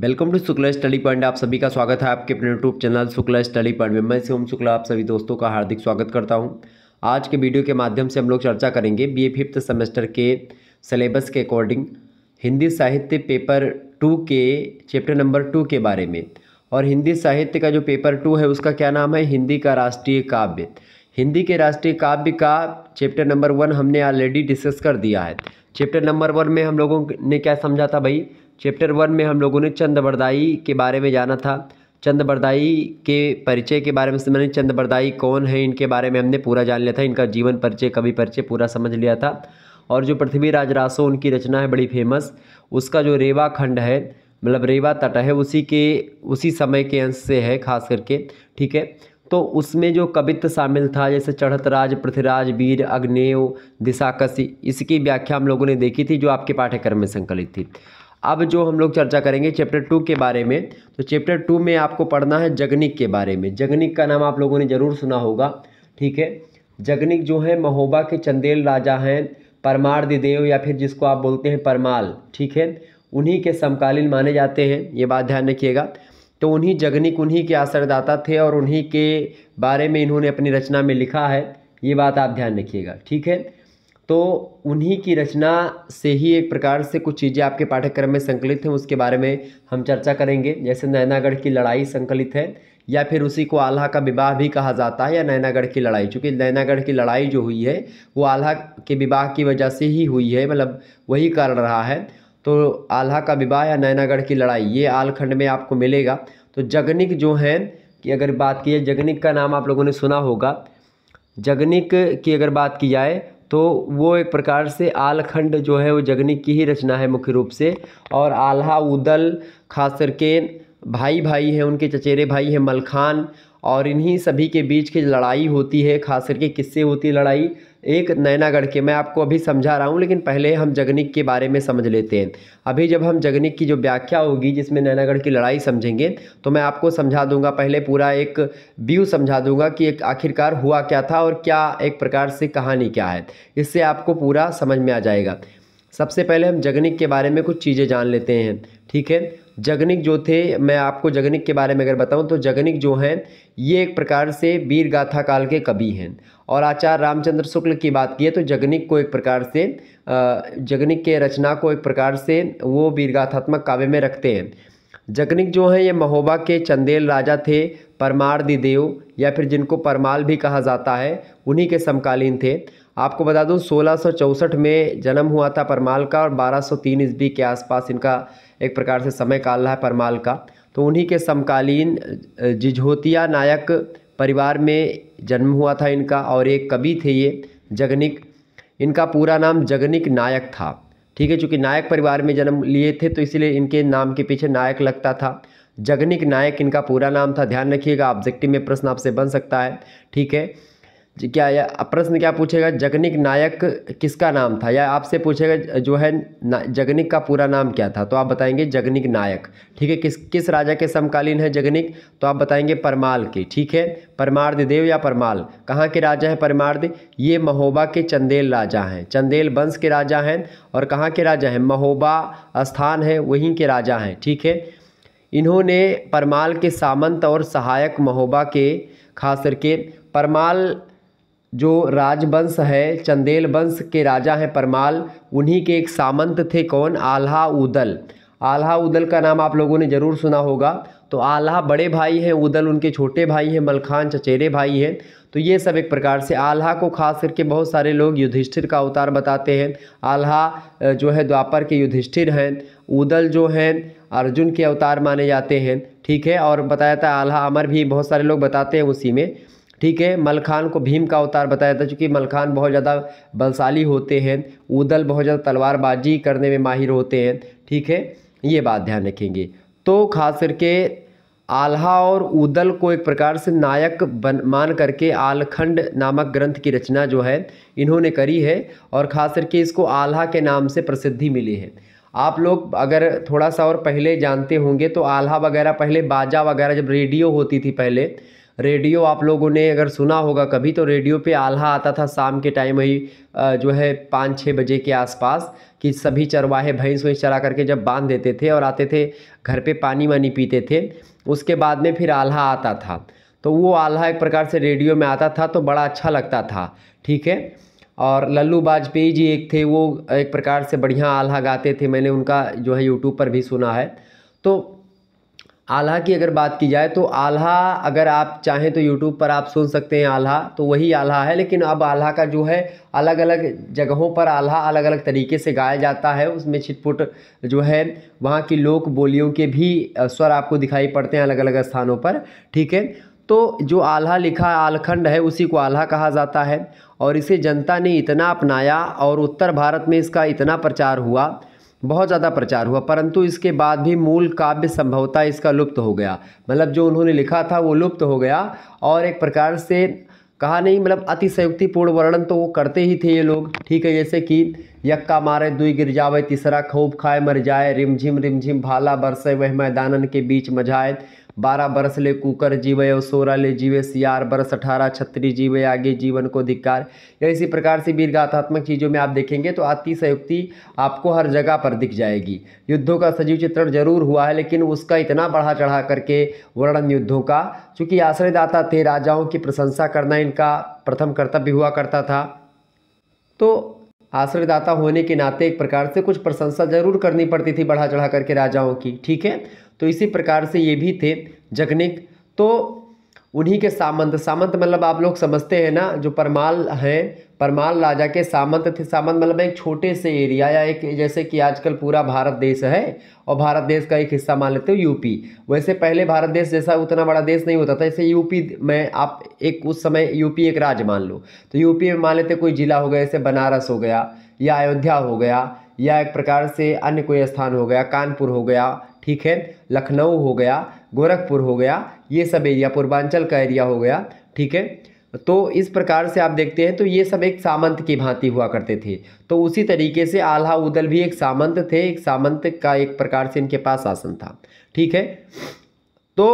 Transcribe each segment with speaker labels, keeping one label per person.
Speaker 1: welcome to Shukla study point आप सभी का स्वागत है आपके अपने YouTube channel Shukla study point में मैं ओम शुक्ला आप सभी दोस्तों का हार्दिक स्वागत करता हूं आज के वीडियो के माध्यम से हम लोग चर्चा करेंगे बीए फिफ्थ सेमेस्टर के सिलेबस के अकॉर्डिंग हिंदी साहित्य पेपर टू के चैप्टर नंबर टू के बारे में और हिंदी साहित्य का जो पेपर टू है उसका क्या नाम है हिंदी का राष्ट्रीय काव्य हिंदी के राष्ट्रीय काव्य का चैप्टर नंबर वन हमने ऑलरेडी डिस्कस कर दिया है चैप्टर नंबर वन में हम लोगों ने क्या समझा था भाई चैप्टर वन में हम लोगों ने चंद बरदाई के बारे में जाना था चंद बरदाई के परिचय के बारे में मैंने चंद बरदाई कौन है इनके बारे में हमने पूरा जान लिया था इनका जीवन परिचय कवि परिचय पूरा समझ लिया था और जो पृथ्वीराज रासो उनकी रचना है बड़ी फेमस उसका जो रेवा खंड है मतलब रेवा तट है उसी के उसी समय के अंश से है खास करके ठीक है तो उसमें जो कवित्व शामिल था जैसे चढ़त राज पृथ्वीराज वीर अग्नेव दिशाकसी इसकी व्याख्या हम लोगों ने देखी थी जो आपके पाठ्यक्रम में संकलित थी अब जो हम लोग चर्चा करेंगे चैप्टर टू के बारे में तो चैप्टर टू में आपको पढ़ना है जगनिक के बारे में जगनिक का नाम आप लोगों ने ज़रूर सुना होगा ठीक है जगनिक जो है महोबा के चंदेल राजा हैं दिदेव या फिर जिसको आप बोलते हैं परमाल ठीक है उन्हीं के समकालीन माने जाते हैं ये बात ध्यान रखिएगा तो उन्हीं जगनिक उन्हीं के असरदाता थे और उन्हीं के बारे में इन्होंने अपनी रचना में लिखा है ये बात आप ध्यान रखिएगा ठीक है तो उन्हीं की रचना से ही एक प्रकार से कुछ चीज़ें आपके पाठ्यक्रम में संकलित हैं उसके बारे में हम चर्चा करेंगे जैसे नैनागढ़ की लड़ाई संकलित है या फिर उसी को आल्हा का विवाह भी कहा जाता है या नैनागढ़ की लड़ाई चूँकि नैनागढ़ की लड़ाई जो हुई है वो आल्हा के विवाह की वजह से ही हुई है मतलब वही कारण रहा है तो आल्हा का विवाह या नैनागढ़ की लड़ाई ये आलखंड में आपको मिलेगा तो जगनिक जो हैं कि अगर बात की जाए जगनिक का नाम आप लोगों ने सुना होगा जगनिक की अगर बात की जाए तो वो एक प्रकार से आलखंड जो है वो जगनी की ही रचना है मुख्य रूप से और आल्हा उदल खास करके भाई भाई हैं उनके चचेरे भाई हैं मलखान और इन्हीं सभी के बीच की लड़ाई होती है खास करके किससे होती है लड़ाई एक नैनागढ़ के मैं आपको अभी समझा रहा हूँ लेकिन पहले हम जगनिक के बारे में समझ लेते हैं अभी जब हम जगनिक की जो व्याख्या होगी जिसमें नैनागढ़ की लड़ाई समझेंगे तो मैं आपको समझा दूंगा पहले पूरा एक व्यू समझा दूंगा कि एक आखिरकार हुआ क्या था और क्या एक प्रकार से कहानी क्या है इससे आपको पूरा समझ में आ जाएगा सबसे पहले हम जगनिक के बारे में कुछ चीज़ें जान लेते हैं ठीक है जगनिक जो थे मैं आपको जगनिक के बारे में अगर बताऊं तो जगनिक जो हैं ये एक प्रकार से वीर गाथा काल के कवि हैं और आचार्य रामचंद्र शुक्ल की बात की है तो जगनिक को एक प्रकार से जगनिक के रचना को एक प्रकार से वो वीरगाथात्मक काव्य में रखते हैं जगनिक जो हैं ये महोबा के चंदेल राजा थे परमार दिदेव या फिर जिनको परमाल भी कहा जाता है उन्हीं के समकालीन थे आपको बता दूं सोलह में जन्म हुआ था परमाल का और 1203 सौ ईस्वी के आसपास इनका एक प्रकार से समय काल रहा है परमाल का तो उन्हीं के समकालीन जिझोतिया नायक परिवार में जन्म हुआ था इनका और एक कवि थे ये जगनिक इनका पूरा नाम जगनिक नायक था ठीक है चूँकि नायक परिवार में जन्म लिए थे तो इसलिए इनके नाम के पीछे नायक लगता था जगनिक नायक इनका पूरा नाम था ध्यान रखिएगा ऑब्जेक्टिव में प्रश्न आपसे बन सकता है ठीक है क्या यह प्रश्न क्या पूछेगा जगनिक नायक किसका नाम था या आपसे पूछेगा जो है जगनिक का पूरा नाम क्या था तो आप बताएंगे जगनिक नायक ठीक है किस किस राजा के समकालीन है जगनिक तो आप बताएंगे परमाल के ठीक है परमार्द देव या परमाल कहाँ के राजा हैं परमार्द ये महोबा के चंदेल राजा हैं चंदेल वंश के राजा हैं और कहाँ के राजा हैं महोबा स्थान है वहीं के राजा हैं ठीक है इन्होंने परमाल के सामंत और सहायक महोबा के खास करके परमाल जो राजवंश है चंदेल वंश के राजा हैं परमाल उन्हीं के एक सामंत थे कौन आल्हा उदल आल्हा उदल का नाम आप लोगों ने ज़रूर सुना होगा तो आल्हा बड़े भाई हैं उदल उनके छोटे भाई हैं मलखान चचेरे भाई हैं तो ये सब एक प्रकार से आल्हा को खास करके बहुत सारे लोग युधिष्ठिर का अवतार बताते हैं आल्हा जो है द्वापर के युधिष्ठिर हैं उदल जो हैं अर्जुन के अवतार माने जाते हैं ठीक है और बताया था आल्हा अमर भी बहुत सारे लोग बताते हैं उसी में ठीक है मलखान को भीम का अवतार बताया था चूँकि मलखान बहुत ज़्यादा बलशाली होते हैं उदल बहुत ज़्यादा तलवारबाजी करने में माहिर होते हैं ठीक है ये बात ध्यान रखेंगे तो खास करके आल्हा और उदल को एक प्रकार से नायक बन मान करके आलखंड नामक ग्रंथ की रचना जो है इन्होंने करी है और ख़ास करके इसको आल्हा के नाम से प्रसिद्धि मिली है आप लोग अगर थोड़ा सा और पहले जानते होंगे तो आल्हा वगैरह पहले बाजा वगैरह जब रेडियो होती थी पहले रेडियो आप लोगों ने अगर सुना होगा कभी तो रेडियो पे आल्हा आता था शाम के टाइम ही जो है पाँच छः बजे के आसपास कि सभी चरवाहे भैंस वैंस चरा करके जब बांध देते थे और आते थे घर पे पानी वानी पीते थे उसके बाद में फिर आल्हा आता था तो वो आल्हा एक प्रकार से रेडियो में आता था तो बड़ा अच्छा लगता था ठीक है और लल्लू वाजपेयी जी एक थे वो एक प्रकार से बढ़िया आल्हा गाते थे मैंने उनका जो है यूट्यूब पर भी सुना है तो आल्हा की अगर बात की जाए तो आल्हा अगर आप चाहें तो यूट्यूब पर आप सुन सकते हैं आल्हा तो वही आल्हा है लेकिन अब आल्हा का जो है अलग अलग जगहों पर आल्हा अलग अलग तरीके से गाया जाता है उसमें छिटपुट जो है वहाँ की लोक बोलियों के भी स्वर आपको दिखाई पड़ते हैं अलग अलग स्थानों पर ठीक है तो जो आल्हा लिखा आलखंड है उसी को आल्हा कहा जाता है और इसे जनता ने इतना अपनाया और उत्तर भारत में इसका इतना प्रचार हुआ बहुत ज़्यादा प्रचार हुआ परंतु इसके बाद भी मूल काव्य संभवतः इसका लुप्त हो गया मतलब जो उन्होंने लिखा था वो लुप्त हो गया और एक प्रकार से कहा नहीं मतलब अतिशयुक्तिपूर्ण वर्णन तो वो करते ही थे ये लोग ठीक है जैसे कि यक्का मारे दुई गिर जावे तीसरा खूब खाए मर जाए रिमझिम रिमझिम भाला बरसे वह मैदानन के बीच मझाए बारह बरस ले कुकर जीवे और सोलह ले जीवे सियार बरस अठारह छत्री जीवे आगे जीवन को धिकार या इसी प्रकार से वीर गाथात्मक चीज़ों में आप देखेंगे तो अतिशयुक्ति आपको हर जगह पर दिख जाएगी युद्धों का सजीव चित्रण जरूर हुआ है लेकिन उसका इतना बढ़ा चढ़ा करके वर्णन युद्धों का चूँकि आश्रयदाता थे राजाओं की प्रशंसा करना इनका प्रथम कर्तव्य हुआ करता था तो आश्रयदाता होने के नाते एक प्रकार से कुछ प्रशंसा जरूर करनी पड़ती थी बढ़ा चढ़ा करके राजाओं की ठीक है तो इसी प्रकार से ये भी थे जगनिक तो उन्हीं के सामंत सामंत मतलब आप लोग समझते हैं ना जो परमाल हैं परमाल राजा के सामंत थे सामंत मतलब एक छोटे से एरिया या एक जैसे कि आजकल पूरा भारत देश है और भारत देश का एक हिस्सा मान लेते हो यूपी वैसे पहले भारत देश जैसा उतना बड़ा देश नहीं होता था जैसे यूपी में आप एक उस समय यूपी एक राज्य मान लो तो यूपी में मान लेते कोई ज़िला हो गया जैसे बनारस हो गया या अयोध्या हो गया या एक प्रकार से अन्य कोई स्थान हो गया कानपुर हो गया ठीक है लखनऊ हो गया गोरखपुर हो गया ये सब एरिया पूर्वांचल का एरिया हो गया ठीक है तो इस प्रकार से आप देखते हैं तो ये सब एक सामंत की भांति हुआ करते थे तो उसी तरीके से आल्हा उदल भी एक सामंत थे एक सामंत का एक प्रकार से इनके पास शासन था ठीक है तो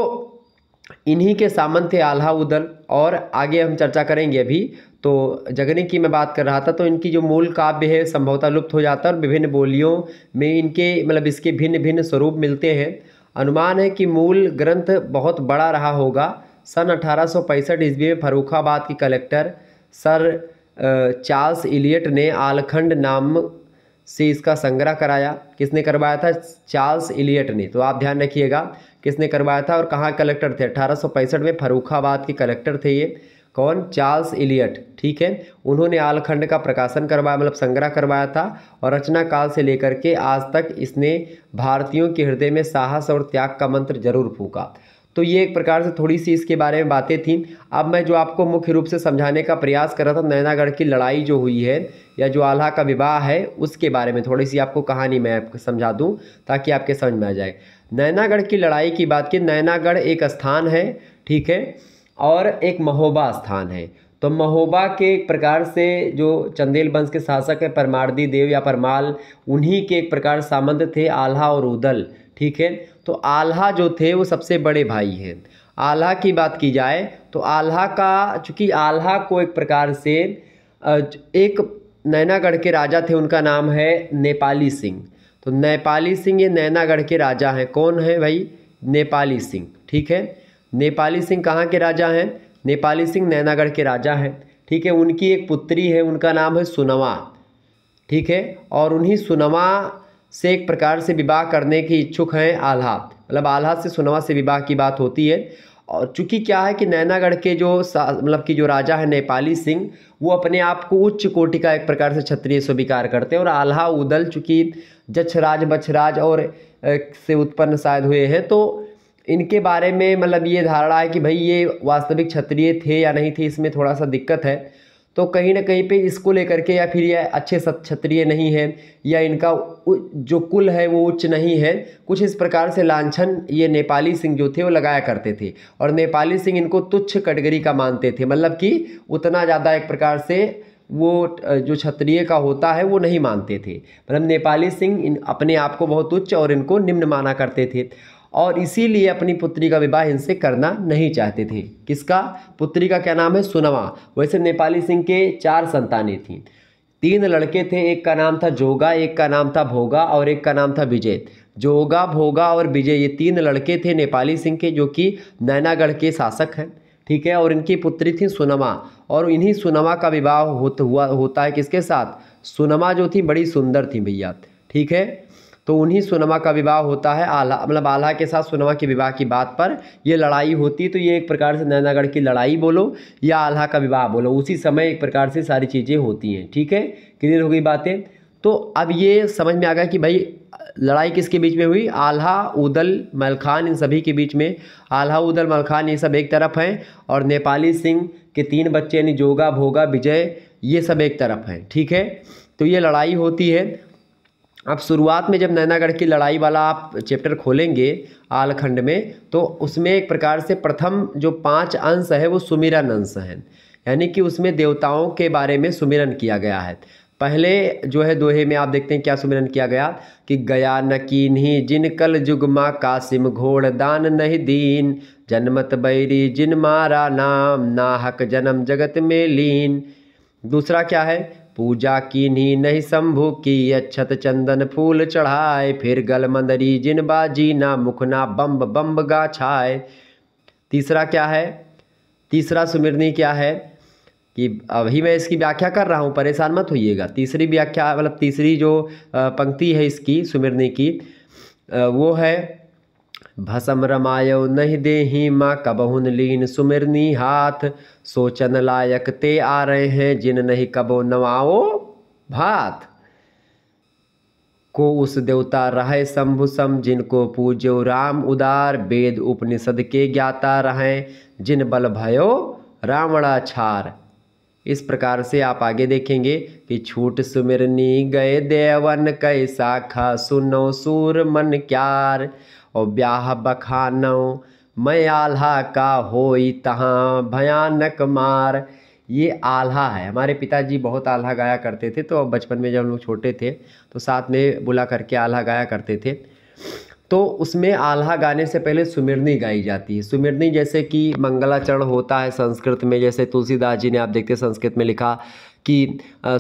Speaker 1: इन्हीं के सामंत थे आल्हा उदल और आगे हम चर्चा करेंगे अभी तो जगनी की मैं बात कर रहा था तो इनकी जो मूल काव्य है संभवतः लुप्त हो जाता है और विभिन्न बोलियों में इनके मतलब इसके भिन्न भिन्न स्वरूप मिलते हैं अनुमान है कि मूल ग्रंथ बहुत बड़ा रहा होगा सन अठारह सौ ईस्वी में फरूखाबाद के कलेक्टर सर चार्ल्स इलियट ने आलखंड नाम से इसका संग्रह कराया किसने करवाया था चार्ल्स इलियट ने तो आप ध्यान रखिएगा किसने करवाया था और कहाँ कलेक्टर थे अठारह में फरूखाबाद के कलेक्टर थे ये कौन चार्ल्स इलियट ठीक है उन्होंने आलखंड का प्रकाशन करवाया मतलब संग्रह करवाया था और रचना काल से लेकर के आज तक इसने भारतीयों के हृदय में साहस और त्याग का मंत्र जरूर फूका तो ये एक प्रकार से थोड़ी सी इसके बारे में बातें थीं अब मैं जो आपको मुख्य रूप से समझाने का प्रयास कर रहा था नैनागढ़ की लड़ाई जो हुई है या जो आल्हा का विवाह है उसके बारे में थोड़ी सी आपको कहानी मैं आपको समझा दूँ ताकि आपके समझ में आ जाए नैनागढ़ की लड़ाई की बात की नैनागढ़ एक स्थान है ठीक है और एक महोबा स्थान है तो महोबा के एक प्रकार से जो चंदेल वंश के शासक है परमार्दी देव या परमाल उन्हीं के एक प्रकार सामंत थे आल्हा और उदल ठीक है तो आल्हा जो थे वो सबसे बड़े भाई हैं आल्हा की बात की जाए तो आल्हा का चूँकि आल्हा को एक प्रकार से एक नैनागढ़ के राजा थे उनका नाम है नेपाली सिंह तो नेपाली सिंह ये नैनागढ़ के राजा हैं कौन है भाई नेपाली सिंह ठीक है नेपाली सिंह कहाँ के राजा हैं नेपाली सिंह नैनागढ़ के राजा हैं ठीक है उनकी एक पुत्री है उनका नाम है सुनवा ठीक है और उन्हीं सुनवा से एक प्रकार से विवाह करने की इच्छुक हैं आल्हा मतलब आल्हा से सुनवा से विवाह की बात होती है और चूंकि क्या है कि नैनागढ़ के जो मतलब कि जो राजा है नेपाली सिंह वो अपने आप को उच्च कोटि का एक प्रकार से क्षत्रिय स्वीकार करते हैं और आल्हा उदल चूंकि जक्षराज बछराज और से उत्पन्न शायद हुए हैं तो इनके बारे में मतलब ये धारणा है कि भाई ये वास्तविक क्षत्रिय थे या नहीं थे इसमें थोड़ा सा दिक्कत है तो कहीं ना कहीं पे इसको लेकर के या फिर ये अच्छे क्षत्रिय नहीं है या इनका जो कुल है वो उच्च नहीं है कुछ इस प्रकार से लांछन ये नेपाली सिंह जो थे वो लगाया करते थे और नेपाली सिंह इनको तुच्छ कटगरी का मानते थे मतलब कि उतना ज़्यादा एक प्रकार से वो जो क्षत्रिय का होता है वो नहीं मानते थे मतलब नेपाली सिंह इन अपने आप को बहुत उच्च और इनको निम्न माना करते थे और इसीलिए अपनी पुत्री का विवाह इनसे करना नहीं चाहते थे किसका पुत्री का क्या नाम है सुनवा वैसे नेपाली सिंह के चार संतानें थीं तीन लड़के थे एक का नाम था जोगा एक का नाम था भोगा और एक का नाम था विजय जोगा भोगा और विजय ये तीन लड़के थे नेपाली सिंह के जो कि नैनागढ़ के शासक हैं ठीक है और इनकी पुत्री थी सुनमा और इन्हीं सुनमा का विवाह होत हुआ होता है किसके साथ सुनमा जो थी बड़ी सुंदर थी भैया ठीक है तो उन्हीं सुनमा का विवाह होता है आला मतलब आला के साथ सुनमा के विवाह की बात पर ये लड़ाई होती तो ये एक प्रकार से नैनागढ़ की लड़ाई बोलो या आल्हा का विवाह बोलो उसी समय एक प्रकार से सारी चीज़ें होती हैं ठीक है क्लियर हो गई बातें तो अब ये समझ में आ गया कि भाई लड़ाई किसके बीच में हुई आल्हा उदल मलखान इन सभी के बीच में आल्हा उदल मलखान ये सब एक तरफ हैं और नेपाली सिंह के तीन बच्चे यानी जोगा भोगा विजय ये सब एक तरफ हैं ठीक है तो ये लड़ाई होती है अब शुरुआत में जब नैनागढ़ की लड़ाई वाला आप चैप्टर खोलेंगे आलखंड में तो उसमें एक प्रकार से प्रथम जो पांच अंश है वो सुमिरन अंश हैं यानी कि उसमें देवताओं के बारे में सुमिरन किया गया है पहले जो है दोहे में आप देखते हैं क्या सुमिरन किया गया कि गया न कीन्ही जिन कल जुगमा कासिम घोड़ दान नहीं दीन जन्मत बैरी जिन मारा नाम नाहक जन्म जगत में लीन दूसरा क्या है पूजा कीन्ही नहीं शंभु की अच्छत चंदन फूल चढ़ाए फिर गल मंदरी जिन बाजी ना मुखना बम्ब बम्ब गा छाए तीसरा क्या है तीसरा सुमिरनी क्या है कि अभी मैं इसकी व्याख्या कर रहा हूँ परेशान मत होइएगा तीसरी व्याख्या मतलब तीसरी जो पंक्ति है इसकी सुमिरने की वो है भसम रमायो नहीं देही माँ कबहुन लीन सुमिरनी हाथ सोचन लायक ते आ रहे हैं जिन नहीं कबो नवाओ भात को उस देवता रहे शंभु सम जिनको पूजो राम उदार वेद उपनिषद के ज्ञाता रहें जिन बल भयो रावणाचार इस प्रकार से आप आगे देखेंगे कि छूट सुमिरनी गए देवन कैसा खा सुनो सूर मन क्यार और ब्याह बखानो मैं आल्हा का हो तहा भयानक मार ये आल्हा है हमारे पिताजी बहुत आल्हा गाया करते थे तो बचपन में जब हम लोग छोटे थे तो साथ में बुला करके आल्हा गाया करते थे तो उसमें आल्हा गाने से पहले सुमिरनी गाई जाती है सुमिरनी जैसे कि मंगलाचरण होता है संस्कृत में जैसे तुलसीदास जी ने आप देखते हैं संस्कृत में लिखा कि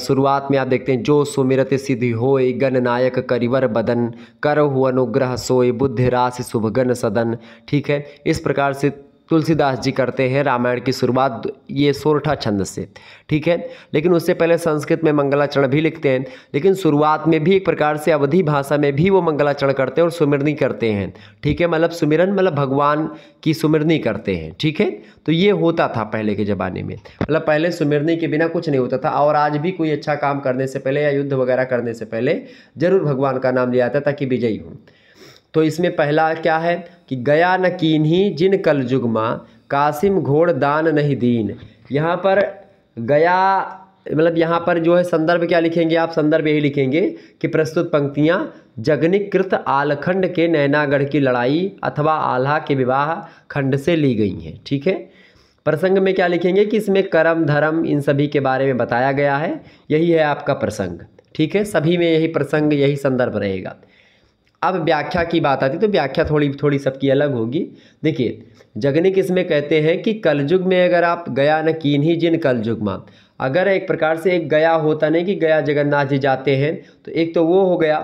Speaker 1: शुरुआत में आप देखते हैं जो सुमिरत सिद्धि होय गण नायक करिवर बदन कर हु अनुग्रह सोय बुद्धिरास सुभगन सदन ठीक है इस प्रकार से तुलसीदास जी करते हैं रामायण की शुरुआत ये सोरठा छंद से ठीक है लेकिन उससे पहले संस्कृत में मंगलाचरण भी लिखते हैं लेकिन शुरुआत में भी एक प्रकार से अवधि भाषा में भी वो मंगलाचरण करते हैं और सुमिरनी करते हैं ठीक है मतलब सुमिरन मतलब भगवान की सुमिरनी करते हैं ठीक है तो ये होता था पहले के ज़माने में मतलब पहले सुमिरनी के बिना कुछ नहीं होता था और आज भी कोई अच्छा काम करने से पहले या युद्ध वगैरह करने से पहले ज़रूर भगवान का नाम लिया जाता ताकि विजयी हूँ तो इसमें पहला क्या है कि गया न कीन्ही जिन कल जुगमा कासिम घोड़ दान नहीं दीन यहाँ पर गया मतलब यहाँ पर जो है संदर्भ क्या लिखेंगे आप संदर्भ यही लिखेंगे कि प्रस्तुत पंक्तियाँ जगनिकृत आलखंड के नैनागढ़ की लड़ाई अथवा आल्हा के विवाह खंड से ली गई हैं ठीक है प्रसंग में क्या लिखेंगे कि इसमें कर्म धर्म इन सभी के बारे में बताया गया है यही है आपका प्रसंग ठीक है सभी में यही प्रसंग यही संदर्भ रहेगा अब व्याख्या की बात आती तो व्याख्या थोड़ी थोड़ी सबकी अलग होगी देखिए जगनिक इसमें कहते हैं कि कलयुग में अगर आप गया न कीन ही जिन कलयुग में अगर एक प्रकार से एक गया होता नहीं कि गया जगन्नाथ जी जाते हैं तो एक तो वो हो गया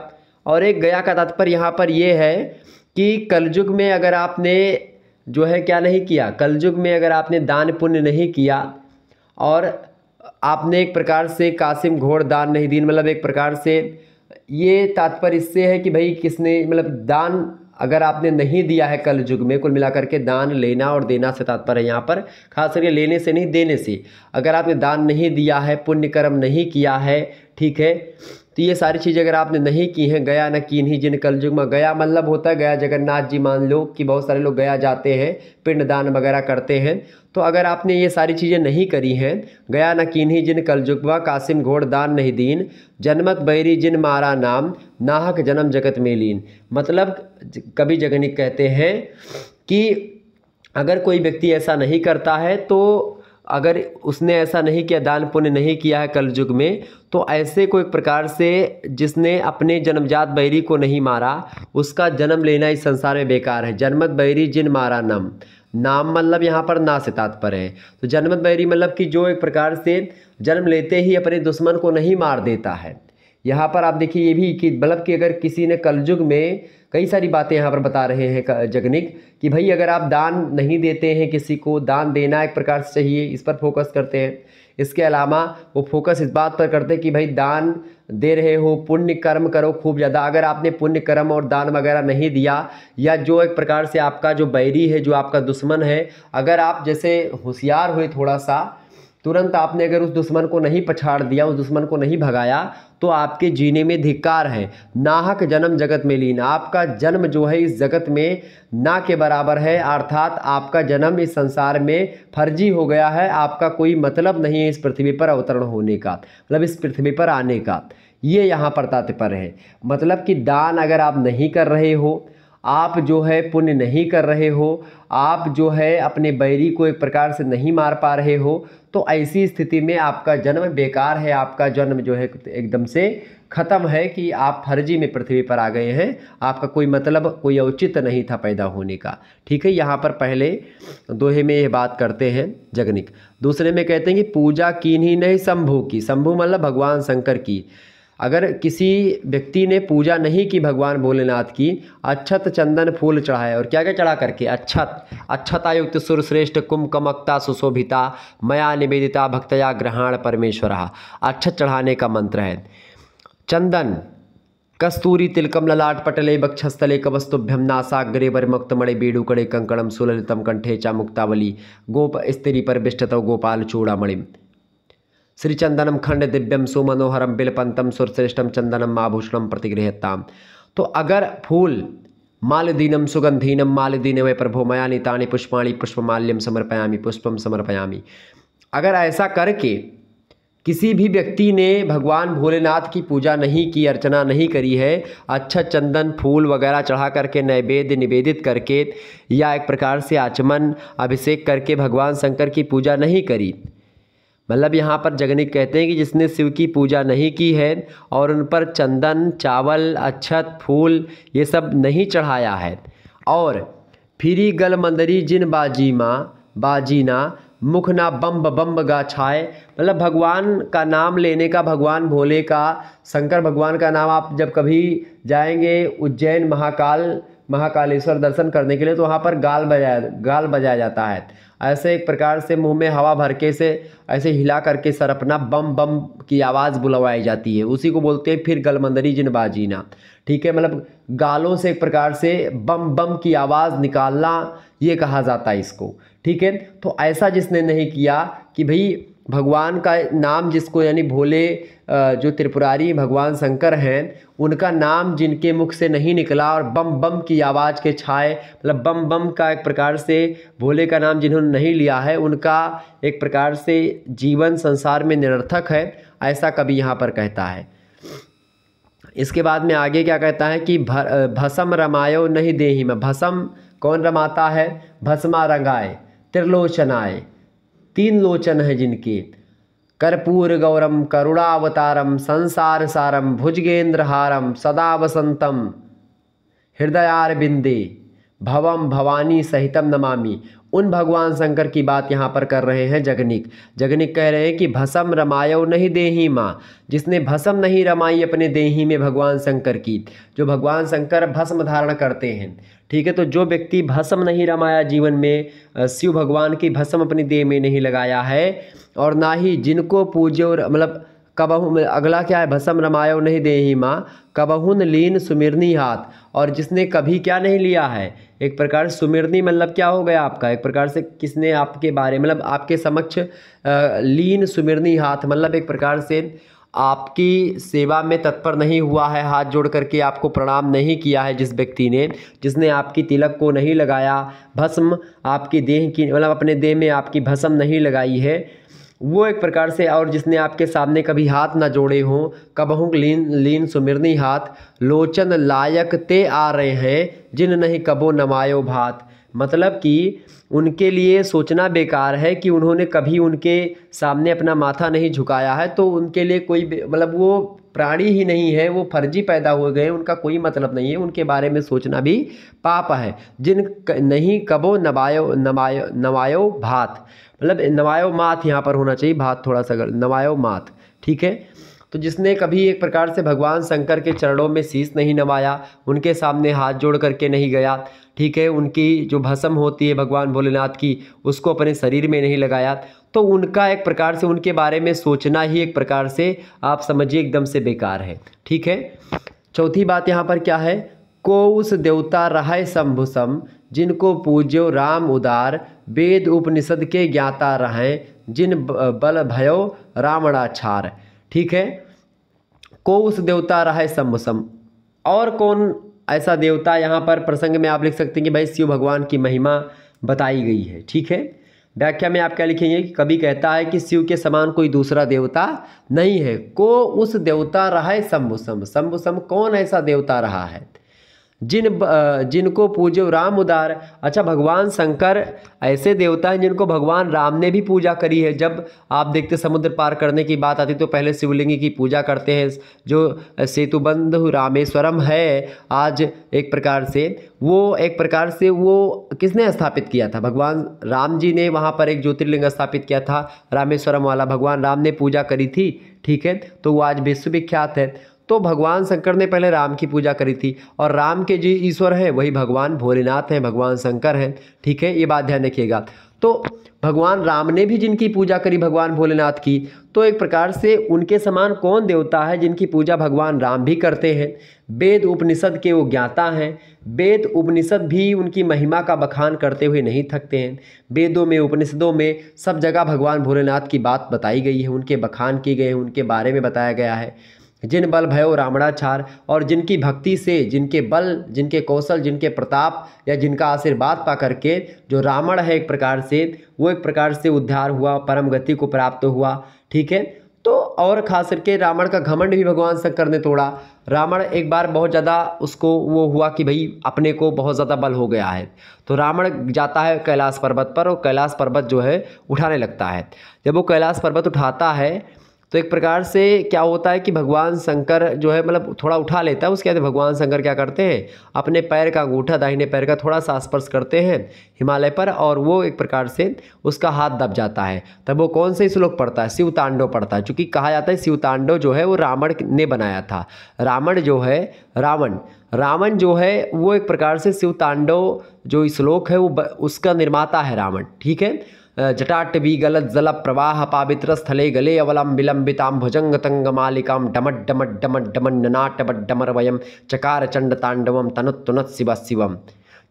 Speaker 1: और एक गया का तात्पर्य यहाँ पर यह है कि कलयुग में अगर आपने जो है क्या नहीं किया कलयुग में अगर आपने दान पुण्य नहीं किया और आपने एक प्रकार से कासिम घोड़ दान नहीं दीन मतलब एक प्रकार से ये तात्पर्य इससे है कि भाई किसने मतलब दान अगर आपने नहीं दिया है कल युग में कुल मिलाकर के दान लेना और देना से तात्पर्य है यहाँ पर खास करके लेने से नहीं देने से अगर आपने दान नहीं दिया है पुण्य कर्म नहीं किया है ठीक है तो ये सारी चीज़ें अगर आपने नहीं की हैं गया न की नहीं जिन कल युग में गया मतलब होता है गया जगन्नाथ जी मान लो कि बहुत सारे लोग गया जाते हैं पिंड दान वगैरह करते हैं तो अगर आपने ये सारी चीज़ें नहीं करी हैं गया न कीन्ही जिन कलजुगवा कासिम घोड़ दान नहीं दीन जनमत बैरी जिन मारा नाम नाहक जन्म जगत में लीन मतलब कभी जगनिक कहते हैं कि अगर कोई व्यक्ति ऐसा नहीं करता है तो अगर उसने ऐसा नहीं किया दान पुण्य नहीं किया है कल युग में तो ऐसे कोई प्रकार से जिसने अपने जन्मजात बैरी को नहीं मारा उसका जन्म लेना इस संसार में बेकार है जन्मत बैरी जिन मारा नम नाम मतलब यहाँ पर ना से तात्पर्य है तो जन्मत बैरी मतलब कि जो एक प्रकार से जन्म लेते ही अपने दुश्मन को नहीं मार देता है यहाँ पर आप देखिए ये भी कि मतलब कि अगर किसी ने कलयुग में कई सारी बातें यहाँ पर बता रहे हैं जगनिक कि भाई अगर आप दान नहीं देते हैं किसी को दान देना एक प्रकार से चाहिए इस पर फोकस करते हैं इसके अलावा वो फोकस इस बात पर करते हैं कि भाई दान दे रहे हो पुण्य कर्म करो खूब ज़्यादा अगर आपने पुण्य कर्म और दान वगैरह नहीं दिया या जो एक प्रकार से आपका जो बैरी है जो आपका दुश्मन है अगर आप जैसे होशियार हुए थोड़ा सा तुरंत आपने अगर उस दुश्मन को नहीं पछाड़ दिया उस दुश्मन को नहीं भगाया तो आपके जीने में धिक्कार है नाहक जन्म जगत में लीन आपका जन्म जो है इस जगत में ना के बराबर है अर्थात आपका जन्म इस संसार में फर्जी हो गया है आपका कोई मतलब नहीं है इस पृथ्वी पर अवतरण होने का मतलब इस पृथ्वी पर आने का ये यहाँ पर तात्पर्य है मतलब कि दान अगर आप नहीं कर रहे हो आप जो है पुण्य नहीं कर रहे हो आप जो है अपने बैरी को एक प्रकार से नहीं मार पा रहे हो तो ऐसी स्थिति में आपका जन्म बेकार है आपका जन्म जो है एकदम से ख़त्म है कि आप फर्जी में पृथ्वी पर आ गए हैं आपका कोई मतलब कोई औचित्य नहीं था पैदा होने का ठीक है यहाँ पर पहले दोहे में यह बात करते हैं जगनिक दूसरे में कहते हैं कि पूजा की नहीं नहीं शंभू की शंभू मतलब भगवान शंकर की अगर किसी व्यक्ति ने पूजा नहीं की भगवान भोलेनाथ की अच्छत चंदन फूल चढ़ाए और क्या क्या चढ़ा करके अच्छत अच्छतायुक्त सुरश्रेष्ठ कुमकमकता सुशोभिता मया निवेदिता भक्तया ग्रहण परमेश्वर अच्छत चढ़ाने का मंत्र है चंदन कस्तूरी तिलकम ललाट पटले बक्षस्थले कवस्तुभ्यम नासाग्रे वर्मक्तमणे बीडुकड़े कंकणम सुललितम कंठे चा मुक्तावली गोप स्त्री पर बिष्टतव गोपाल चूड़ामणि श्रीचंदनम खंड दिव्यम सुमनोहरम बिलपंतम सुरश्रेष्ठम चंदनम आभूषण प्रतिगृहताम तो अगर फूल मालदीनम सुगंधीनम वे प्रभो मयानी तानी पुष्पाणी पुष्पमाल्यम समर्पयामी पुष्पम समर्पयामी अगर ऐसा करके किसी भी व्यक्ति ने भगवान भोलेनाथ की पूजा नहीं की अर्चना नहीं करी है अच्छा चंदन फूल वगैरह चढ़ा करके नैवेद्य निवेदित करके या एक प्रकार से आचमन अभिषेक करके भगवान शंकर की पूजा नहीं करी मतलब यहाँ पर जगनिक कहते हैं कि जिसने शिव की पूजा नहीं की है और उन पर चंदन चावल अक्षत फूल ये सब नहीं चढ़ाया है और फिरी गल मंदरी जिन बाजीमा बाजीना मुख ना बम बम गा छाए मतलब भगवान का नाम लेने का भगवान भोले का शंकर भगवान का नाम आप जब कभी जाएंगे उज्जैन महाकाल महाकालेश्वर दर्शन करने के लिए तो वहाँ पर गाल बजाया गाल बजाया जाता है ऐसे एक प्रकार से मुंह में हवा भर के से ऐसे हिला करके सर अपना बम बम की आवाज़ बुलवाई जाती है उसी को बोलते हैं फिर गलमंदरी जिनबाजीना ठीक है मतलब गालों से एक प्रकार से बम बम की आवाज़ निकालना ये कहा जाता है इसको ठीक है तो ऐसा जिसने नहीं किया कि भाई भगवान का नाम जिसको यानी भोले जो त्रिपुरारी भगवान शंकर हैं उनका नाम जिनके मुख से नहीं निकला और बम बम की आवाज़ के छाए मतलब बम बम का एक प्रकार से भोले का नाम जिन्होंने नहीं लिया है उनका एक प्रकार से जीवन संसार में निरर्थक है ऐसा कभी यहाँ पर कहता है इसके बाद में आगे क्या कहता है कि भसम रमायो नहीं देही में भसम कौन रमाता है भस्मा रंगाए त्रिलोचनाए तीन लोचन हैं जिनके कर्पूर गौरम करुणावतारम संसार सारम भुजगेंद्रहारम सदा वसंतम हृदयार बिंदे भवम भवानी सहितम नमामि उन भगवान शंकर की बात यहाँ पर कर रहे हैं जगनिक जगनिक कह रहे हैं कि भसम रमायो नहीं देही माँ जिसने भसम नहीं रमाई अपने देही में भगवान शंकर की जो भगवान शंकर भस्म धारण करते हैं ठीक है तो जो व्यक्ति भस्म नहीं रमाया जीवन में शिव भगवान की भस्म अपने देह में नहीं लगाया है और ना ही जिनको पूज्य और मतलब कबहू अगला क्या है भसम रमायो नहीं दे माँ कबहुन लीन सुमिरनी हाथ और जिसने कभी क्या नहीं लिया है एक प्रकार सुमिरनी मतलब क्या हो गया आपका एक प्रकार से किसने आपके बारे मतलब आपके समक्ष लीन सुमिरनी हाथ मतलब एक प्रकार से आपकी सेवा में तत्पर नहीं हुआ है हाथ जोड़ करके आपको प्रणाम नहीं किया है जिस व्यक्ति ने जिसने आपकी तिलक को नहीं लगाया भस्म आपकी देह की मतलब अपने देह में आपकी भस्म नहीं लगाई है वो एक प्रकार से और जिसने आपके सामने कभी हाथ ना जोड़े हों कबहूँ लीन लीन सुमिरनी हाथ लोचन लायक ते आ रहे हैं जिन नहीं कबो नमायो भात मतलब कि उनके लिए सोचना बेकार है कि उन्होंने कभी उनके सामने अपना माथा नहीं झुकाया है तो उनके लिए कोई मतलब वो प्राणी ही नहीं है वो फर्जी पैदा हो गए उनका कोई मतलब नहीं है उनके बारे में सोचना भी पाप है जिन नहीं कबो नवायो नवायो नवायो भात मतलब नवायो मात यहाँ पर होना चाहिए भात थोड़ा सा नवायो मात ठीक है तो जिसने कभी एक प्रकार से भगवान शंकर के चरणों में शीश नहीं नवाया उनके सामने हाथ जोड़ करके नहीं गया ठीक है उनकी जो भस्म होती है भगवान भोलेनाथ की उसको अपने शरीर में नहीं लगाया तो उनका एक प्रकार से उनके बारे में सोचना ही एक प्रकार से आप समझिए एकदम से बेकार है ठीक है चौथी बात यहाँ पर क्या है को उस देवता रह शंभुसम जिनको पूज्यो राम उदार वेद उपनिषद के ज्ञाता रहें जिन बल भयो रामणाचार ठीक है को उस देवता रह शंभुसम और कौन ऐसा देवता यहाँ पर प्रसंग में आप लिख सकते हैं कि भाई शिव भगवान की महिमा बताई गई है ठीक है व्याख्या में आप क्या लिखेंगे कि कभी कहता है कि शिव के समान कोई दूसरा देवता नहीं है को उस देवता रहा है सम्भु शंभुसम कौन ऐसा देवता रहा है जिन जिनको पूजो राम उदार अच्छा भगवान शंकर ऐसे देवता हैं जिनको भगवान राम ने भी पूजा करी है जब आप देखते समुद्र पार करने की बात आती तो पहले शिवलिंग की पूजा करते हैं जो सेतुबंध रामेश्वरम है आज एक प्रकार से वो एक प्रकार से वो किसने स्थापित किया था भगवान राम जी ने वहाँ पर एक ज्योतिर्लिंग स्थापित किया था रामेश्वरम वाला भगवान राम ने पूजा करी थी ठीक है तो वो आज विश्वविख्यात है तो भगवान शंकर ने पहले राम की पूजा करी थी और राम के जो ईश्वर हैं वही भगवान भोलेनाथ हैं भगवान शंकर हैं ठीक है ये बात ध्यान रखिएगा तो भगवान राम ने भी जिनकी पूजा करी भगवान भोलेनाथ की तो एक प्रकार से उनके समान कौन देवता है जिनकी पूजा भगवान राम भी करते हैं वेद उपनिषद के वो ज्ञाता हैं वेद उपनिषद भी उनकी महिमा का बखान करते हुए नहीं थकते हैं वेदों में उपनिषदों में सब जगह भगवान भोलेनाथ की बात बताई गई है उनके बखान किए गए हैं उनके बारे में बताया गया है जिन बल भयो रामणाचार और जिनकी भक्ति से जिनके बल जिनके कौशल जिनके प्रताप या जिनका आशीर्वाद पा करके जो रावण है एक प्रकार से वो एक प्रकार से उद्धार हुआ परम गति को प्राप्त हुआ ठीक है तो और खास करके रावण का घमंड भी भगवान शंकर ने तोड़ा रावण एक बार बहुत ज़्यादा उसको वो हुआ कि भाई अपने को बहुत ज़्यादा बल हो गया है तो रावण जाता है कैलाश पर्वत पर और कैलाश पर्वत जो है उठाने लगता है जब वो कैलाश पर्वत उठाता है तो एक प्रकार से क्या होता है कि भगवान शंकर जो है मतलब थोड़ा उठा लेता है उसके बाद भगवान शंकर क्या करते हैं अपने पैर का अंगूठा दाहिने पैर का थोड़ा सा स्पर्श करते हैं हिमालय पर और वो एक प्रकार से उसका हाथ दब जाता है तब वो कौन सा श्लोक पढ़ता है शिव तांडव पढ़ता है चूँकि कहा जाता है शिव तांडव जो है वो रावण ने बनाया था रावण जो है रावण रावण जो है वो एक प्रकार से शिव तांडव जो श्लोक है वो उसका निर्माता है रावण ठीक है जटाटवी गलत जल प्रवाह पावित्र स्थले गले अवलम विलंबिता भुजंग तंग मालिका डमट डमट डमट डमन ननाटबट डमर वयम चकार चंड तांडवम तनुत्तुनत शिव शिवम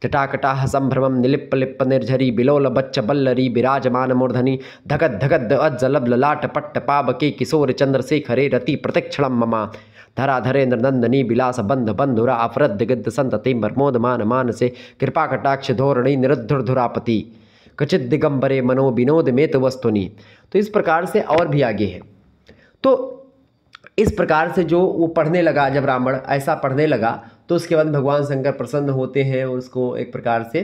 Speaker 1: जटाकटाह संभ्रम निलिप लिप निर्झरी बिलोल बच्च बल्लरी विराजमान मूर्धनी धगद धगद अज्जलब ललाट पट्ट के किशोर चंद्र शेखरे रति प्रतिक्षण मम धरा धरेन्द्र नंदनी विलास बंध बंधुरा अपरद गिद्ध संतति मर्मोद मान मान से कृपा कटाक्ष धोरणी निरुद्धुर धुरापति कचित दिगंबरे मनो विनोद में तो वस्तुनि तो इस प्रकार से और भी आगे है तो इस प्रकार से जो वो पढ़ने लगा जब रावण ऐसा पढ़ने लगा तो उसके बाद भगवान शंकर प्रसन्न होते हैं और उसको एक प्रकार से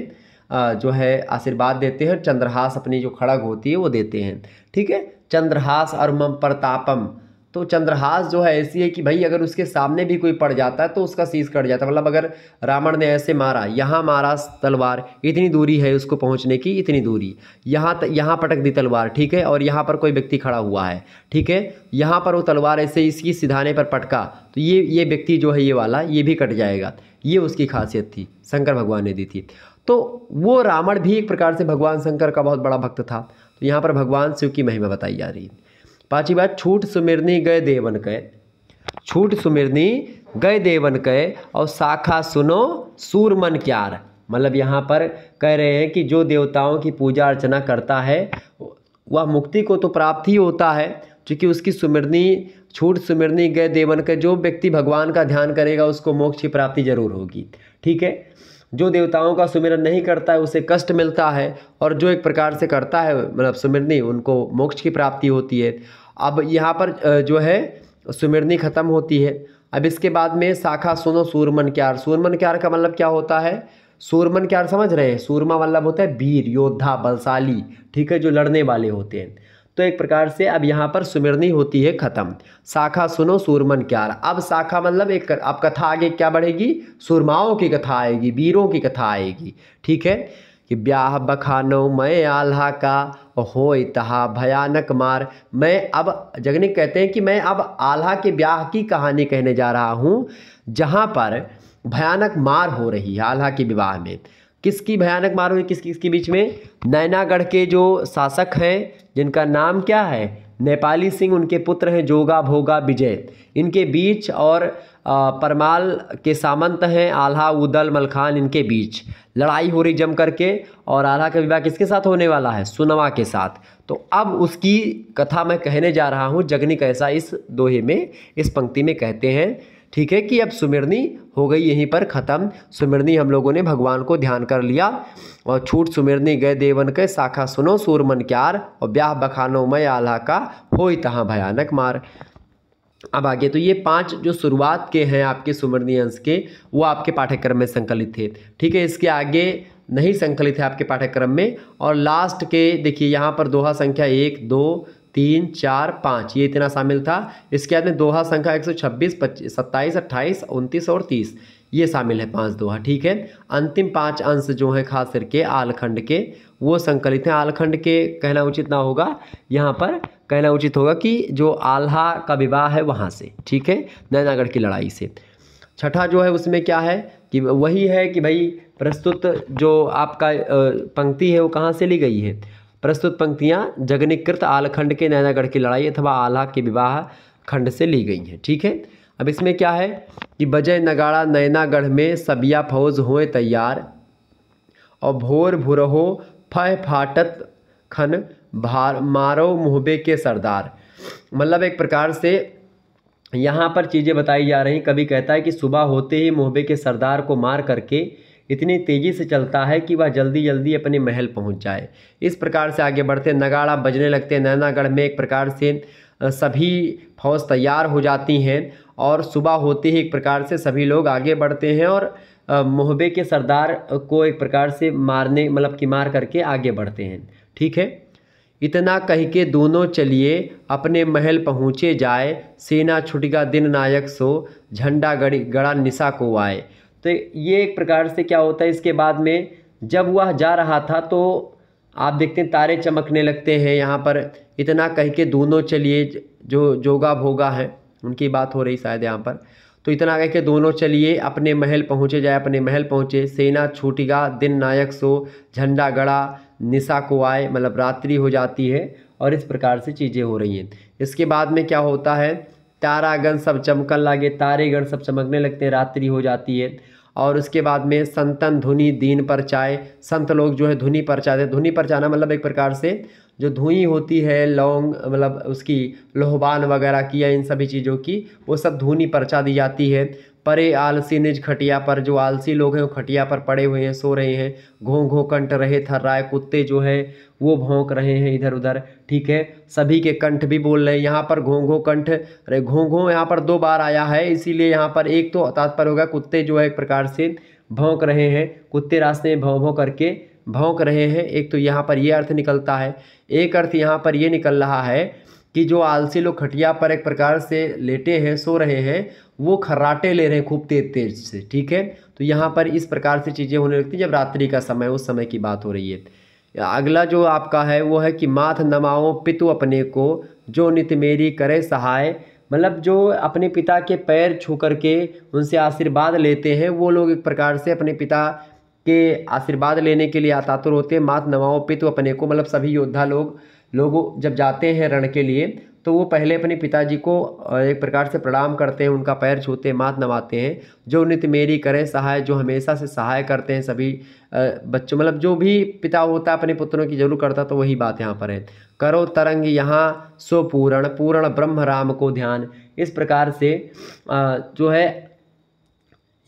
Speaker 1: जो है आशीर्वाद देते हैं चंद्रहास अपनी जो खड़ग होती है वो देते हैं ठीक है चंद्रहास अर्मम परतापम तो चंद्रहास जो है ऐसी है कि भाई अगर उसके सामने भी कोई पड़ जाता है तो उसका शीश कट जाता है मतलब अगर रावण ने ऐसे मारा यहाँ मारा तलवार इतनी दूरी है उसको पहुँचने की इतनी दूरी यहाँ यहाँ पटक दी तलवार ठीक है और यहाँ पर कोई व्यक्ति खड़ा हुआ है ठीक है यहाँ पर वो तलवार ऐसे इसकी सिधाने पर पटका तो ये ये व्यक्ति जो है ये वाला ये भी कट जाएगा ये उसकी खासियत थी शंकर भगवान ने दी थी तो वो रावण भी एक प्रकार से भगवान शंकर का बहुत बड़ा भक्त था तो यहाँ पर भगवान शिव की महिमा बताई जा रही है पांचवी बात छूट सुमिरनी गए देवन कहे छूट सुमिरनी गए देवन कहे और शाखा सुनो सूर मन क्यार मतलब यहाँ पर कह रहे हैं कि जो देवताओं की पूजा अर्चना करता है वह मुक्ति को तो प्राप्त ही होता है चूँकि उसकी सुमिरनी छूट सुमिरनी गए देवन कह जो व्यक्ति भगवान का ध्यान करेगा उसको मोक्ष की प्राप्ति जरूर होगी ठीक है जो देवताओं का सुमिरन नहीं करता है उसे कष्ट मिलता है और जो एक प्रकार से करता है मतलब सुमिरनी उनको मोक्ष की प्राप्ति होती है अब यहाँ पर जो है सुमिरनी खत्म होती है अब इसके बाद में शाखा सुनो सूरमन क्यार सूरमन क्यार का मतलब क्या होता है सूरमन क्यार समझ रहे हैं सूरमा मतलब होता है वीर योद्धा बलशाली ठीक है जो लड़ने वाले होते हैं तो एक प्रकार से अब यहाँ पर सुमिरनी होती है खत्म शाखा सुनो सूरमन क्यार अब शाखा मतलब एक अब कथा आगे क्या बढ़ेगी सुरमाओं की कथा आएगी वीरों की कथा आएगी ठीक है कि ब्याह बखानो मैं आल्हा का हो इतहा भयानक मार मैं अब जगनिक कहते हैं कि मैं अब आल्हा के ब्याह की कहानी कहने जा रहा हूँ जहाँ पर भयानक मार हो रही है आल्हा के विवाह में किसकी भयानक मार हुई किस किसके बीच में नैनागढ़ के जो शासक हैं जिनका नाम क्या है नेपाली सिंह उनके पुत्र हैं जोगा भोगा विजय इनके बीच और परमाल के सामंत हैं आल्हा उदल मलखान इनके बीच लड़ाई हो रही जम करके और आल्हा का विवाह किसके साथ होने वाला है सुनवा के साथ तो अब उसकी कथा मैं कहने जा रहा हूँ जगनी कैसा इस दोहे में इस पंक्ति में कहते हैं ठीक है कि अब सुमिरनी हो गई यहीं पर ख़त्म सुमिरनी हम लोगों ने भगवान को ध्यान कर लिया और छूट सुमिरनी गए देवन के शाखा सुनो सूरमन क्यार और ब्याह बखानो मय आल्हा का हो तहाँ भयानक मार अब आगे तो ये पांच जो शुरुआत के हैं आपके सुमरनी अंश के वो आपके पाठ्यक्रम में संकलित थे ठीक है इसके आगे नहीं संकलित है आपके पाठ्यक्रम में और लास्ट के देखिए यहाँ पर दोहा संख्या एक दो तीन चार पाँच ये इतना शामिल था इसके बाद में दोहा संख्या एक सौ छब्बीस पच्चीस सत्ताईस अट्ठाईस उनतीस और तीस ये शामिल है पांच दोहा ठीक है अंतिम पांच अंश जो हैं खास करके आलखंड के वो संकलित हैं आलखंड के कहना उचित ना होगा यहाँ पर कहना उचित होगा कि जो आल्हा का विवाह है वहाँ से ठीक है नैनागढ़ की लड़ाई से छठा जो है उसमें क्या है कि वही है कि भाई प्रस्तुत जो आपका पंक्ति है वो कहाँ से ली गई है प्रस्तुत पंक्तियाँ जगनीकृत आलखंड के नैनागढ़ की लड़ाई अथवा आल्हा के विवाह खंड से ली गई हैं ठीक है अब इसमें क्या है कि बजय नगाड़ा नैनागढ़ में सबिया फौज होए तैयार और भोर भुरहो फह फाटत खन भार मारो मुहबे के सरदार मतलब एक प्रकार से यहाँ पर चीज़ें बताई जा रही कभी कहता है कि सुबह होते ही मुहबे के सरदार को मार करके इतनी तेज़ी से चलता है कि वह जल्दी जल्दी अपने महल पहुंच जाए इस प्रकार से आगे बढ़ते नगाड़ा बजने लगते हैं नैनागढ़ में एक प्रकार से सभी फौज तैयार हो जाती हैं और सुबह होते ही एक प्रकार से सभी लोग आगे बढ़ते हैं और मोहबे के सरदार को एक प्रकार से मारने मतलब कि मार करके आगे बढ़ते हैं ठीक है इतना कह के दोनों चलिए अपने महल पहुँचे जाए सेना छुटगा दिन नायक सो झंडा गड़ी गड़ा निशा को आए तो ये एक प्रकार से क्या होता है इसके बाद में जब वह जा रहा था तो आप देखते हैं तारे चमकने लगते हैं यहाँ पर इतना कह के दोनों चलिए जो जोगा भोगा हैं उनकी बात हो रही शायद यहाँ पर तो इतना कह के दोनों चलिए अपने महल पहुँचे जाए अपने महल पहुँचे सेना छूटिगा दिन नायक सो झंडा गड़ा निशा को आए मतलब रात्रि हो जाती है और इस प्रकार से चीज़ें हो रही हैं इसके बाद में क्या होता है तारागण सब चमकन लगे तारेगण सब चमकने लगते हैं रात्रि हो जाती है और उसके बाद में संतन धुनी दीन पर चाय संत लोग जो है धुनी पर चाहते धुनी पर चाना मतलब एक प्रकार से जो धुई होती है लौंग मतलब उसकी लोहबान वगैरह की या इन सभी चीज़ों की वो सब धुनी परचा दी जाती है परे आलसी निज खटिया पर जो आलसी लोग हैं वो खटिया पर पड़े हुए हैं सो रहे हैं घों घो कंठ रहे थर्राए कुत्ते जो है वो भोंक रहे हैं इधर उधर ठीक है सभी के कंठ भी बोल रहे हैं यहाँ पर घों घो कंठ अरे घों घो यहाँ पर दो बार आया है इसीलिए यहाँ पर एक तो तात्पर्य होगा कुत्ते जो है एक प्रकार से भोंक रहे हैं कुत्ते रास्ते में भों भों करके भोंक रहे हैं एक तो यहाँ पर ये अर्थ निकलता है एक अर्थ यहाँ पर ये निकल रहा है कि जो आलसी लोग खटिया पर एक प्रकार से लेटे हैं सो रहे हैं वो खर्राटे ले रहे हैं खूब तेज तेज से ठीक है तो यहाँ पर इस प्रकार से चीज़ें होने लगती जब रात्रि का समय उस समय की बात हो रही है अगला जो आपका है वो है कि माथ नमाओ पितु अपने को जो नित मेरी करे सहाय मतलब जो अपने पिता के पैर छू कर के उनसे आशीर्वाद लेते हैं वो लोग एक प्रकार से अपने पिता के आशीर्वाद लेने के लिए आतातुर होते हैं माथ नमाओ पितु अपने को मतलब सभी योद्धा लोग लोग जब जाते हैं रण के लिए तो वो पहले अपने पिताजी को एक प्रकार से प्रणाम करते हैं उनका पैर छूते हैं मात नवाते हैं जो नित मेरी करें सहाय जो हमेशा से सहाय करते हैं सभी बच्चों मतलब जो भी पिता होता है अपने पुत्रों की जरूर करता तो वही बात यहाँ पर है करो तरंग यहाँ सो पूर्ण पूर्ण ब्रह्म राम को ध्यान इस प्रकार से जो है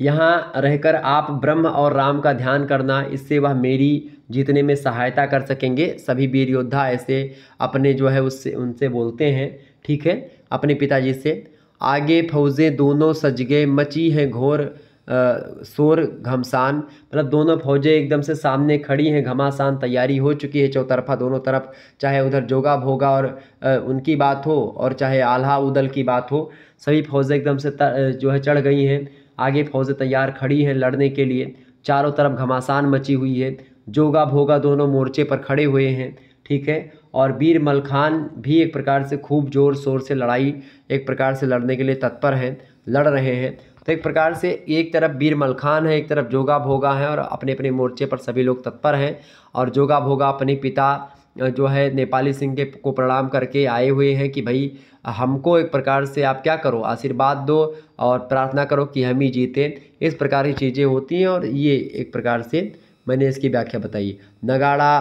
Speaker 1: यहाँ रहकर आप ब्रह्म और राम का ध्यान करना इससे वह मेरी जीतने में सहायता कर सकेंगे सभी वीर योद्धा ऐसे अपने जो है उससे उनसे बोलते हैं ठीक है अपने पिताजी से आगे फौजें दोनों सज गए मची हैं घोर शोर घमसान मतलब दोनों फौजें एकदम से सामने खड़ी हैं घमासान तैयारी हो चुकी है चौतरफा दोनों तरफ चाहे उधर जोगा भोगा और आ, उनकी बात हो और चाहे आल्हा उदल की बात हो सभी फौजें एकदम से तर, जो है चढ़ गई हैं आगे फौजें तैयार खड़ी हैं लड़ने के लिए चारों तरफ घमासान मची हुई है जोगा भोगा दोनों मोर्चे पर खड़े हुए हैं ठीक है और बीर मलखान भी एक प्रकार से खूब जोर शोर से लड़ाई एक प्रकार से लड़ने के लिए तत्पर हैं लड़ रहे हैं तो एक प्रकार से एक तरफ बीर मलखान है एक तरफ जोगा भोगा है और अपने अपने मोर्चे पर सभी लोग तत्पर हैं और जोगा भोगा अपने पिता जो है नेपाली सिंह के को प्रणाम करके आए हुए हैं कि भाई हमको एक प्रकार से आप क्या करो आशीर्वाद दो और प्रार्थना करो कि हम ही जीते इस प्रकार की चीज़ें होती हैं और ये एक प्रकार से मैंने इसकी व्याख्या बताई नगाड़ा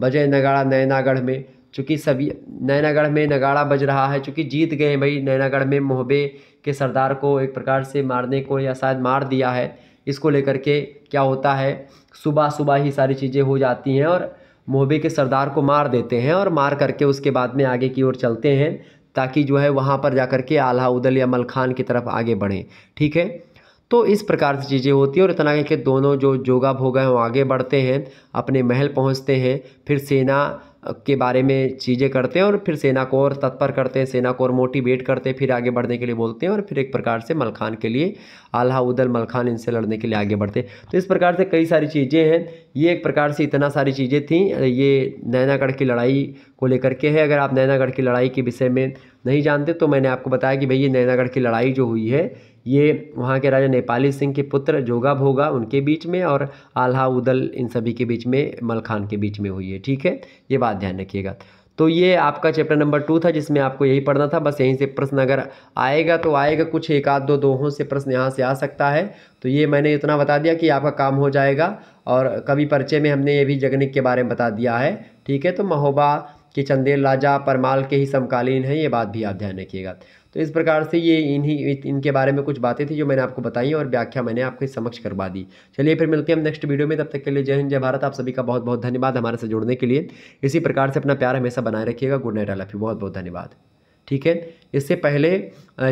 Speaker 1: बजे नगाड़ा नैनागढ़ में चूँकि सभी नैनागढ़ में नगाड़ा बज रहा है चूँकि जीत गए भाई नैनागढ़ में मोहबे के सरदार को एक प्रकार से मारने को या शायद मार दिया है इसको लेकर के क्या होता है सुबह सुबह ही सारी चीज़ें हो जाती हैं और मोहबे के सरदार को मार देते हैं और मार करके उसके बाद में आगे की ओर चलते हैं ताकि जो है वहाँ पर जा कर के आल्हा उदल या मलखान की तरफ आगे बढ़ें ठीक है तो इस प्रकार से चीज़ें होती है और इतना कि दोनों जो जोगा भोग हैं वो आगे बढ़ते हैं अपने महल पहुंचते हैं फिर सेना के बारे में चीज़ें करते हैं और फिर सेना को और तत्पर करते हैं सेना को और मोटिवेट करते हैं फिर आगे बढ़ने के लिए बोलते हैं और फिर एक प्रकार से मलखान के लिए आल्हा उदल मलखान इनसे लड़ने के लिए आगे बढ़ते हैं तो इस प्रकार से कई सारी चीज़ें हैं ये एक प्रकार से इतना सारी चीज़ें थी ये नैनागढ़ की लड़ाई को लेकर के है अगर आप नैनागढ़ की लड़ाई के विषय में नहीं जानते तो मैंने आपको बताया कि भाई ये नैनागढ़ की लड़ाई जो हुई है ये वहाँ के राजा नेपाली सिंह के पुत्र जोगा भोगा उनके बीच में और आल्हा उदल इन सभी के बीच में मलखान के बीच में हुई है ठीक है ये बात ध्यान रखिएगा तो ये आपका चैप्टर नंबर टू था जिसमें आपको यही पढ़ना था बस यहीं से प्रश्न अगर आएगा तो आएगा कुछ एक आध दो दोहों से प्रश्न यहाँ से आ सकता है तो ये मैंने इतना बता दिया कि आपका काम हो जाएगा और कभी पर्चे में हमने ये भी जगनिक के बारे में बता दिया है ठीक है तो महोबा के चंदेल राजा परमाल के ही समकालीन हैं ये बात भी आप ध्यान रखिएगा तो इस प्रकार से ये इन्हीं इनके बारे में कुछ बातें थी जो मैंने आपको बताई और व्याख्या मैंने आपके समक्ष करवा दी चलिए फिर मिलते हैं हम नेक्स्ट वीडियो में तब तक के लिए जय हिंद जय भारत आप सभी का बहुत बहुत धन्यवाद हमारे से जुड़ने के लिए इसी प्रकार से अपना प्यार हमेशा बनाए रखिएगा गुड नाइट आई बहुत बहुत धन्यवाद ठीक है इससे पहले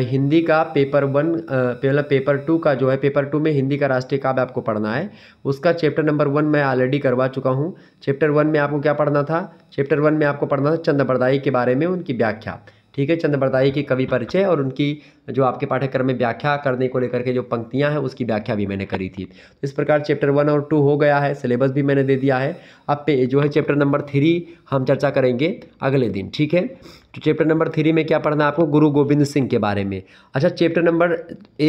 Speaker 1: हिंदी का पेपर वन पहला पेपर टू का जो है पेपर टू में हिंदी का राष्ट्रीय काव्य आपको पढ़ना है उसका चैप्टर नंबर वन मैं ऑलरेडी करवा चुका हूँ चैप्टर वन में आपको क्या पढ़ना था चैप्टर वन में आपको पढ़ना था चंद्रप्रदाई के बारे में उनकी व्याख्या ठीक है चंद्रवरदाई की कवि परिचय और उनकी जो आपके पाठ्यक्रम में व्याख्या करने को लेकर के जो पंक्तियां हैं उसकी व्याख्या भी मैंने करी थी तो इस प्रकार चैप्टर वन और टू हो गया है सिलेबस भी मैंने दे दिया है अब पे जो है चैप्टर नंबर थ्री हम चर्चा करेंगे अगले दिन ठीक है तो चैप्टर नंबर थ्री में क्या पढ़ना है आपको गुरु गोविंद सिंह के बारे में अच्छा चैप्टर नंबर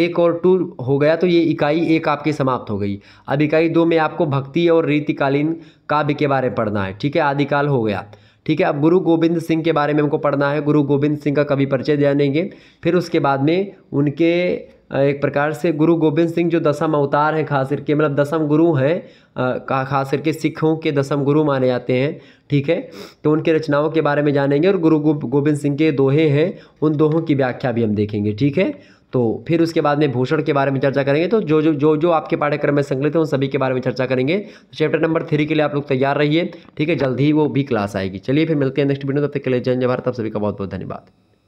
Speaker 1: एक और टू हो गया तो ये इकाई एक आपकी समाप्त हो गई अब इकाई दो में आपको भक्ति और रीतिकालीन काव्य के बारे में पढ़ना है ठीक है आदिकाल हो गया ठीक है अब गुरु गोविंद सिंह के बारे में हमको पढ़ना है गुरु गोविंद सिंह का कवि परिचय जानेंगे फिर उसके बाद में उनके एक प्रकार से गुरु गोविंद सिंह जो दसम अवतार हैं खास करके मतलब दसम गुरु हैं खास करके सिखों के दसम गुरु माने जाते हैं ठीक है तो उनके रचनाओं के बारे में जानेंगे और गुरु गोविंद सिंह के दोहे हैं उन दोहों की व्याख्या भी हम देखेंगे ठीक है तो फिर उसके बाद में भूषण के बारे में चर्चा करेंगे तो जो जो जो जो आपके पाठ्यक्रम में संकलित है उन सभी के बारे में चर्चा करेंगे तो चैप्टर नंबर थ्री के लिए आप लोग तैयार रहिए ठीक है जल्द ही वो भी क्लास आएगी चलिए फिर मिलते हैं नेक्स्ट वीडियो तब तक के लिए जय जय भारत सभी का बहुत बहुत धन्यवाद